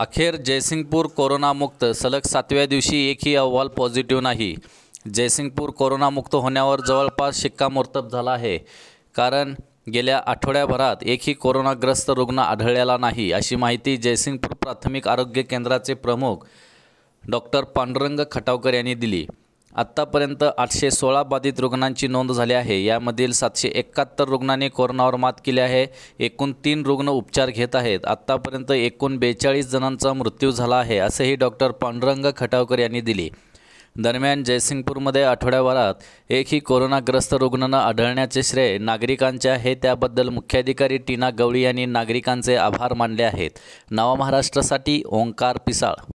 अखेर जयसिंगपूर कोरोनामुक्त सलग सातव्या दिवशी एकही अहवाल पॉझिटिव्ह नाही जयसिंगपूर कोरोनामुक्त होण्यावर जवळपास शिक्कामोर्तब झाला आहे कारण गेल्या आठवड्याभरात एकही कोरोनाग्रस्त रुग्ण आढळलेला नाही अशी माहिती जयसिंगपूर प्राथमिक आरोग्य केंद्राचे प्रमुख डॉक्टर पांडुरंग खटावकर यांनी दिली आत्तापर्यंत आठशे सोळा बाधित रुग्णांची नोंद झाली आहे यामधील सातशे एकाहत्तर रुग्णांनी कोरोनावर मात केली आहे एकूण तीन रुग्ण उपचार घेत आहेत आत्तापर्यंत एकूण बेचाळीस जणांचा मृत्यू झाला आहे असंही डॉक्टर पांडुरंग खटावकर यांनी दिली दरम्यान जयसिंगपूरमध्ये आठवड्याभरात एकही कोरोनाग्रस्त रुग्ण आढळण्याचे श्रेय नागरिकांचे आहे त्याबद्दल मुख्याधिकारी टीना गवळी यांनी नागरिकांचे आभार मानले आहेत नवा महाराष्ट्रासाठी ओंकार पिसाळ